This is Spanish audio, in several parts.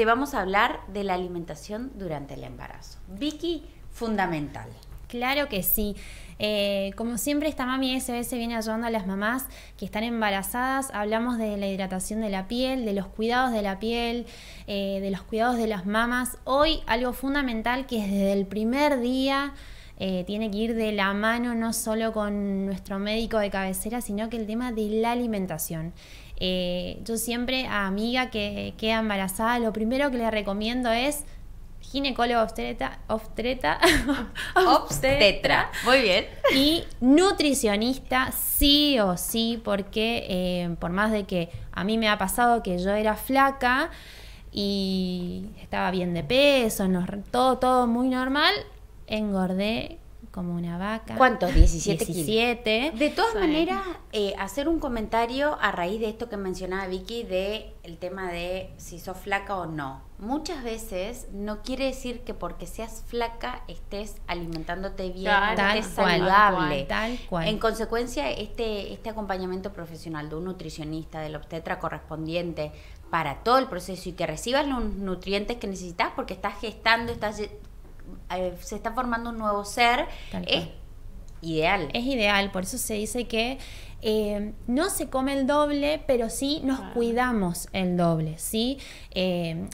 te vamos a hablar de la alimentación durante el embarazo. Vicky, fundamental. Claro que sí. Eh, como siempre, esta Mami SOS viene ayudando a las mamás que están embarazadas. Hablamos de la hidratación de la piel, de los cuidados de la piel, eh, de los cuidados de las mamás, Hoy algo fundamental que desde el primer día eh, tiene que ir de la mano no solo con nuestro médico de cabecera, sino que el tema de la alimentación. Eh, yo siempre a amiga que queda embarazada, lo primero que le recomiendo es ginecólogo obstetra, obstetra, muy bien. Y nutricionista, sí o sí, porque eh, por más de que a mí me ha pasado que yo era flaca y estaba bien de peso, todo, todo muy normal, engordé como una vaca. ¿Cuántos? 17, De todas maneras, eh, hacer un comentario a raíz de esto que mencionaba Vicky de el tema de si sos flaca o no. Muchas veces no quiere decir que porque seas flaca estés alimentándote bien, estés saludable. tal En consecuencia, este, este acompañamiento profesional de un nutricionista, del obstetra correspondiente, para todo el proceso y que recibas los nutrientes que necesitas porque estás gestando, estás eh, se está formando un nuevo ser, es ideal. Es ideal, por eso se dice que eh, no se come el doble, pero sí nos cuidamos el doble, ¿sí? Eh,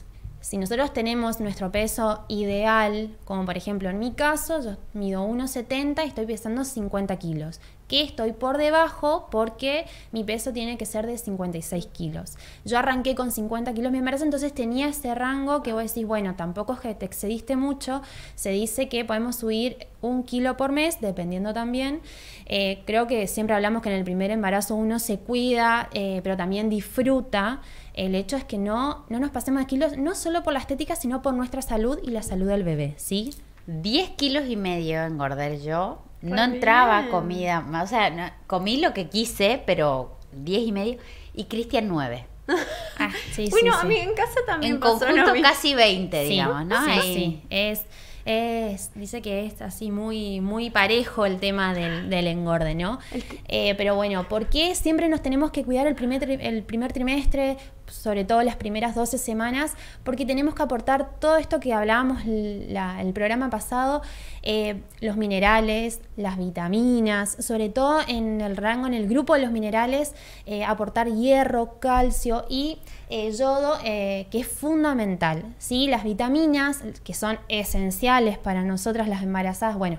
si nosotros tenemos nuestro peso ideal, como por ejemplo en mi caso, yo mido 1,70 y estoy pesando 50 kilos, que estoy por debajo porque mi peso tiene que ser de 56 kilos. Yo arranqué con 50 kilos mi embarazo, entonces tenía ese rango que vos decís, bueno, tampoco es que te excediste mucho, se dice que podemos subir un kilo por mes, dependiendo también. Eh, creo que siempre hablamos que en el primer embarazo uno se cuida, eh, pero también disfruta el hecho es que no, no nos pasemos de kilos, no solo por la estética, sino por nuestra salud y la salud del bebé, ¿sí? 10 kilos y medio engordé yo. no entraba comida, o sea, comí lo que quise, pero 10 y medio. Y Cristian 9. Ah, sí, bueno, sí, a mí en casa también. En conjunto casi 20, digamos, ¿no? Sí, sí. Es, es, dice que es así muy, muy parejo el tema del, engorde, ¿no? Eh, pero bueno, ¿por qué siempre nos tenemos que cuidar el primer, el primer trimestre? sobre todo las primeras 12 semanas, porque tenemos que aportar todo esto que hablábamos el programa pasado, eh, los minerales, las vitaminas, sobre todo en el rango, en el grupo de los minerales, eh, aportar hierro, calcio y eh, yodo, que es fundamental. ¿sí? Las vitaminas, que son esenciales para nosotras las embarazadas, bueno,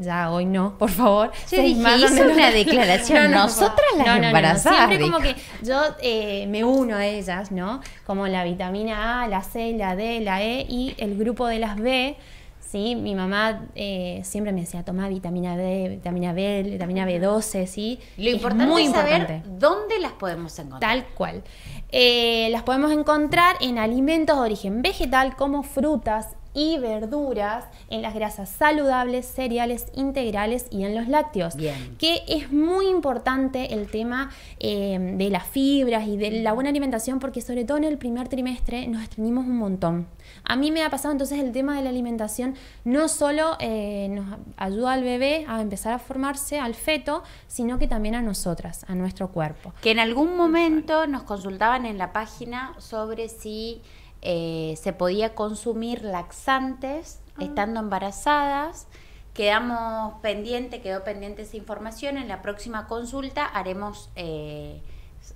ya hoy no, por favor. Yo dije, hizo una declaración, nosotras las no, embarazadas. Siempre como que yo eh, me uno a ellas, ¿no? Como la vitamina A, la C, la D, la E y el grupo de las B. ¿Sí? Mi mamá eh, siempre me decía, toma vitamina D, vitamina B, vitamina B12, ¿sí? Lo importante es, muy saber dónde las podemos encontrar. Tal cual. Eh, las podemos encontrar en alimentos de origen vegetal como frutas, y verduras, en las grasas saludables, cereales integrales y en los lácteos. Bien. Que es muy importante el tema eh, de las fibras y de la buena alimentación porque sobre todo en el primer trimestre nos estreñimos un montón. A mí me ha pasado entonces el tema de la alimentación no solo eh, nos ayuda al bebé a empezar a formarse, al feto, sino que también a nosotras, a nuestro cuerpo. Que en algún momento nos consultaban en la página sobre si eh, se podía consumir laxantes ah. estando embarazadas. Quedamos pendiente, quedó pendiente esa información. En la próxima consulta haremos, eh,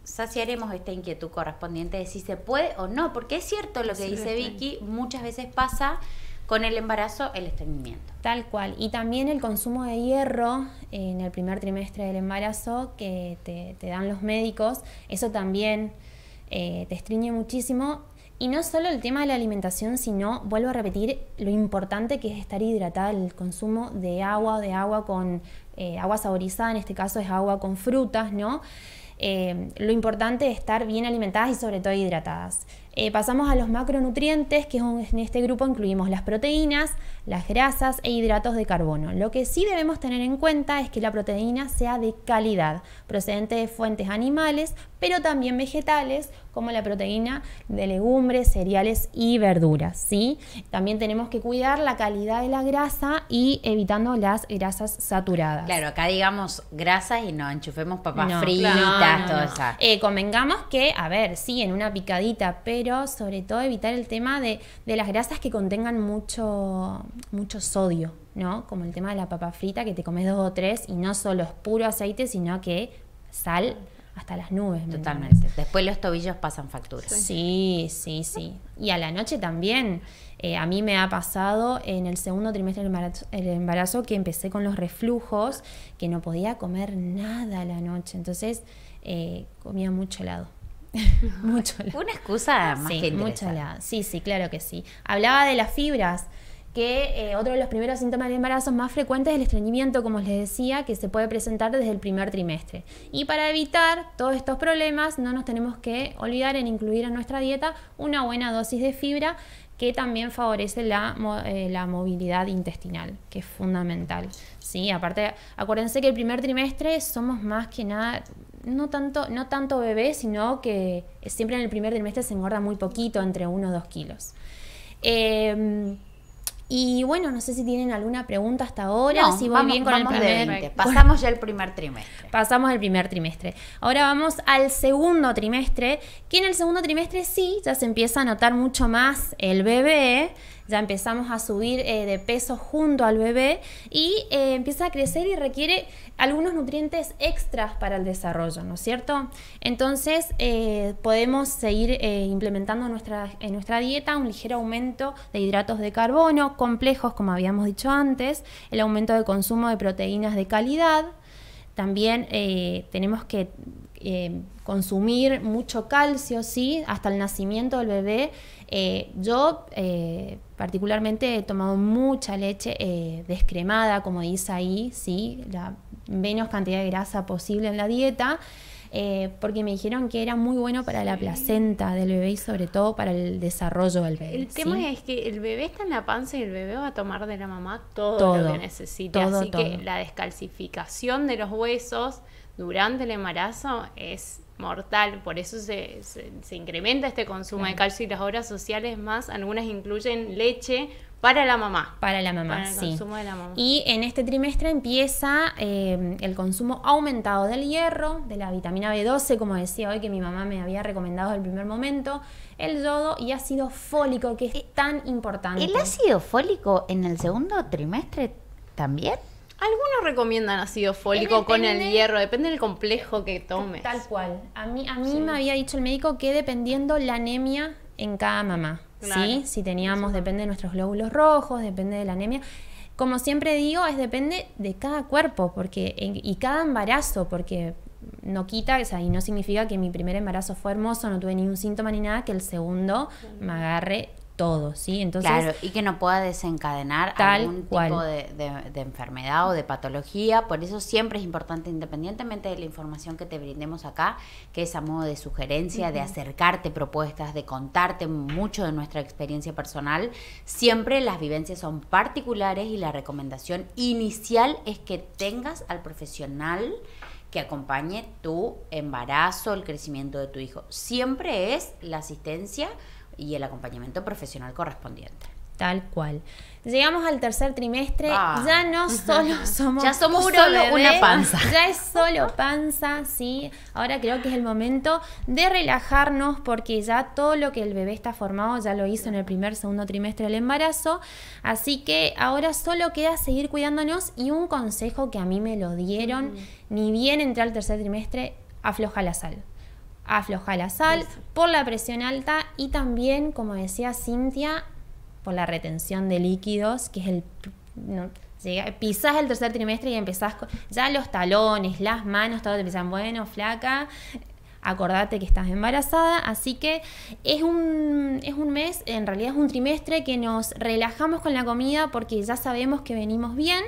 saciaremos esta inquietud correspondiente de si se puede o no, porque es cierto lo que dice Vicky, muchas veces pasa con el embarazo el estreñimiento. Tal cual. Y también el consumo de hierro en el primer trimestre del embarazo que te, dan los médicos, eso también eh, te estriñe muchísimo y no solo el tema de la alimentación, sino, vuelvo a repetir, lo importante que es estar hidratada, el consumo de agua, de agua con eh, agua saborizada, en este caso es agua con frutas, ¿no? Eh, lo importante es estar bien alimentadas y sobre todo hidratadas. Eh, pasamos a los macronutrientes, que en este grupo incluimos las proteínas, las grasas e hidratos de carbono. Lo que sí debemos tener en cuenta es que la proteína sea de calidad, procedente de fuentes animales, pero también vegetales, como la proteína de legumbres, cereales y verduras. ¿sí? También tenemos que cuidar la calidad de la grasa y evitando las grasas saturadas. Claro, acá digamos grasas y no enchufemos papas fritas, todo eso. Eh, convengamos que, a ver, sí, en una picadita, pero pero sobre todo evitar el tema de, las grasas que contengan mucho, mucho sodio, ¿no? Como el tema de la papa frita, que te comes dos o tres y no solo es puro aceite, sino que sal hasta las nubes. Totalmente. Después los tobillos pasan facturas. Sí, sí, sí. Y a la noche también. Eh, a mí me ha pasado en el segundo trimestre del embarazo, el embarazo, que empecé con los reflujos, que no podía comer nada a la noche. Entonces eh, comía mucho helado. mucho Una excusa más sí, mucho Sí, sí, claro que sí. Hablaba de las fibras que eh, otro de los primeros síntomas de embarazo más frecuentes es el estreñimiento, como les decía, que se puede presentar desde el primer trimestre. Y para evitar todos estos problemas, no nos tenemos que olvidar en incluir en nuestra dieta una buena dosis de fibra que también favorece la, eh, la movilidad intestinal, que es fundamental. Sí, aparte, acuérdense que el primer trimestre somos más que nada no tanto, no tanto bebé, sino que siempre en el primer trimestre se engorda muy poquito, entre 1 o 2 kilos. Em, y bueno, no sé si tienen alguna pregunta hasta ahora, no, si vamos, bien con el Pasamos ya el primer trimestre. Pasamos el primer trimestre. Ahora vamos al segundo trimestre, que en el segundo trimestre sí, ya se empieza a notar mucho más el bebé ya empezamos a subir eh, de peso junto al bebé y eh, empieza a crecer y requiere algunos nutrientes extras para el desarrollo, ¿no es cierto? Entonces eh, podemos seguir implementando nuestra, en nuestra dieta un ligero aumento de hidratos de carbono, complejos, como habíamos dicho antes, el aumento de consumo de proteínas de calidad. También tenemos que eh, consumir mucho calcio, sí, hasta el nacimiento del bebé. Eh, yo eh, particularmente he tomado mucha leche descremada, como dice ahí, sí, la menos cantidad de grasa posible en la dieta. Eh, porque me dijeron que era muy bueno para la placenta del bebé y sobre todo para el desarrollo del bebé. El tema es que el bebé está en la panza y el bebé va a tomar de la mamá todo, lo que necesita así que la descalcificación de los huesos durante el embarazo es mortal, por eso se, se, incrementa este consumo de calcio y las obras sociales más, algunas incluyen leche para la mamá. Para la mamá, sí. mamá. Y en este trimestre empieza eh, el consumo aumentado del hierro, de la vitamina B12, como decía hoy que mi mamá me había recomendado al el primer momento, el yodo y ácido fólico, que es eh, tan importante. ¿El ácido fólico en el segundo trimestre también? Algunos recomiendan ácido fólico con el hierro, depende del complejo que tomes. Tal cual. A mí, a mí me había dicho el médico que dependiendo la anemia en cada mamá. ¿sí? Si teníamos, depende de nuestros glóbulos rojos, depende de la anemia. Como siempre digo, es depende de cada cuerpo porque, y cada embarazo, porque no quita, o sea, y no significa que mi primer embarazo fue hermoso, no tuve ningún síntoma ni nada, que el segundo me agarre todo, ¿sí? Entonces, claro, y que no pueda desencadenar algún tipo de, enfermedad o de patología, por eso siempre es importante, independientemente de la información que te brindemos acá, que es a modo de sugerencia, de acercarte propuestas, de contarte mucho de nuestra experiencia personal, siempre las vivencias son particulares y la recomendación inicial es que tengas al profesional que acompañe tu embarazo, el crecimiento de tu hijo. Siempre es la asistencia y el acompañamiento profesional correspondiente. Tal cual. Llegamos al tercer trimestre, ah. ya no solo somos, ya somos solo una panza. Ya es solo panza, sí. Ahora creo que es el momento de relajarnos porque ya todo lo que el bebé está formado ya lo hizo en el primer, segundo trimestre del embarazo. Así que ahora solo queda seguir cuidándonos y un consejo que a mí me lo dieron, mm. ni bien entré al tercer trimestre, afloja la sal afloja la sal, por la presión alta y también, como decía Cintia, por la retención de líquidos, que es el... No, el tercer trimestre y empezás ya los talones, las manos, todo te empiezan, bueno, flaca, acordate que estás embarazada, así que es un, es un mes, en realidad es un trimestre que nos relajamos con la comida porque ya sabemos que venimos bien,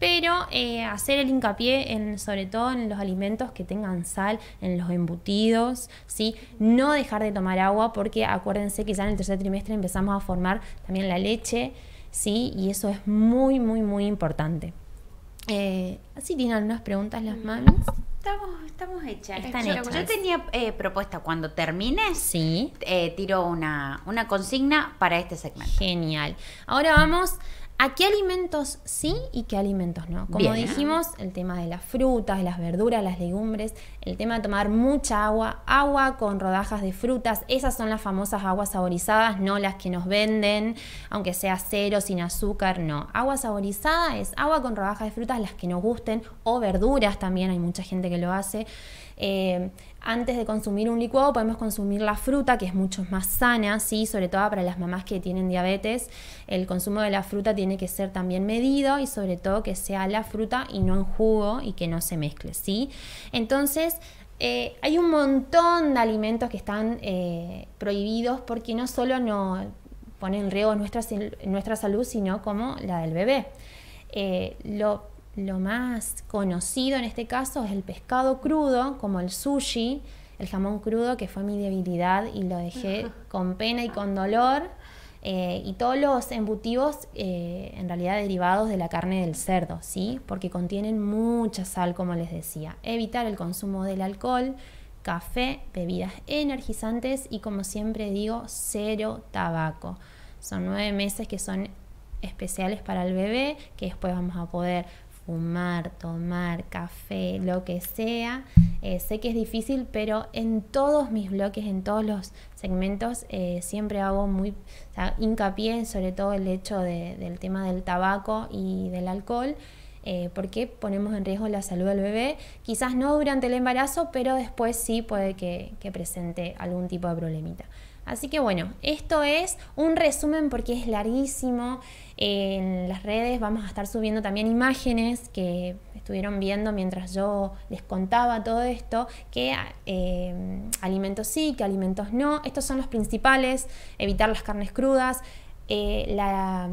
pero eh, hacer el hincapié en, sobre todo en los alimentos que tengan sal, en los embutidos, ¿sí? no dejar de tomar agua porque acuérdense que ya en el tercer trimestre empezamos a formar también la leche ¿sí? y eso es muy, muy, muy importante. Eh, ¿Así tienen algunas preguntas las manos? Estamos, estamos hechas. yo, tenía eh, propuesta cuando termine. Sí. tiro una, una consigna para este segmento. Genial. Ahora vamos ¿A qué alimentos sí y qué alimentos no? Como dijimos, el tema de las frutas, las verduras, las legumbres, el tema de tomar mucha agua, agua con rodajas de frutas, esas son las famosas aguas saborizadas, no las que nos venden, aunque sea cero, sin azúcar, no. Agua saborizada es agua con rodajas de frutas, las que nos gusten, o verduras también, hay mucha gente que lo hace. Eh, antes de consumir un licuado podemos consumir la fruta, que es mucho más sana, ¿sí? sobre todo para las mamás que tienen diabetes. El consumo de la fruta tiene que ser también medido y sobre todo que sea la fruta y no en jugo y que no se mezcle. ¿sí? Entonces, eh, hay un montón de alimentos que están eh, prohibidos porque no solo no ponen en riesgo nuestra, nuestra salud, sino como la del bebé lo más conocido en este caso es el pescado crudo, como el sushi, el jamón crudo, que fue mi debilidad y lo dejé con pena y con dolor. Eh, y todos los embutivos, eh, en realidad derivados de la carne del cerdo, ¿sí? Porque contienen mucha sal, como les decía. Evitar el consumo del alcohol, café, bebidas energizantes y, como siempre digo, cero tabaco. Son nueve meses que son especiales para el bebé, que después vamos a poder fumar, tomar, café, lo que sea. Eh, sé que es difícil, pero en todos mis bloques, en todos los segmentos, eh, siempre hago muy hincapié sobre todo el hecho del tema del tabaco y del alcohol. Eh, porque ponemos en riesgo la salud del bebé, quizás no durante el embarazo, pero después sí puede que presente algún tipo de problemita. Así que bueno, esto es un resumen porque es larguísimo. En las redes vamos a estar subiendo también imágenes que estuvieron viendo mientras yo les contaba todo esto, que eh, alimentos sí, que alimentos no. Estos son los principales, evitar las carnes crudas, eh, la,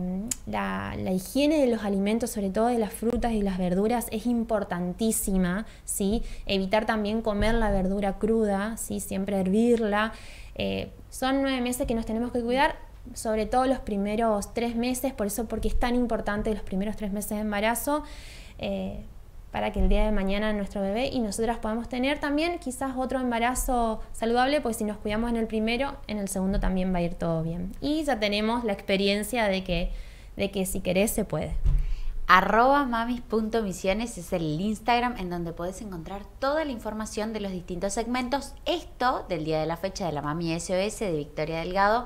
higiene de los alimentos, sobre todo de las frutas y las verduras, es importantísima, ¿sí? Evitar también comer la verdura cruda, ¿sí? Siempre hervirla. Eh, son nueve meses que nos tenemos que cuidar, sobre todo los primeros tres meses, por eso porque es tan importante los primeros tres meses de embarazo. Eh, para que el día de mañana nuestro bebé y nosotras podamos tener también quizás otro embarazo saludable, pues si nos cuidamos en el primero, en el segundo también va a ir todo bien. Y ya tenemos la experiencia de que si querés se puede. Arroba mamis.misiones es el Instagram en donde puedes encontrar toda la información de los distintos segmentos. Esto del día de la fecha de la Mami SOS de Victoria Delgado.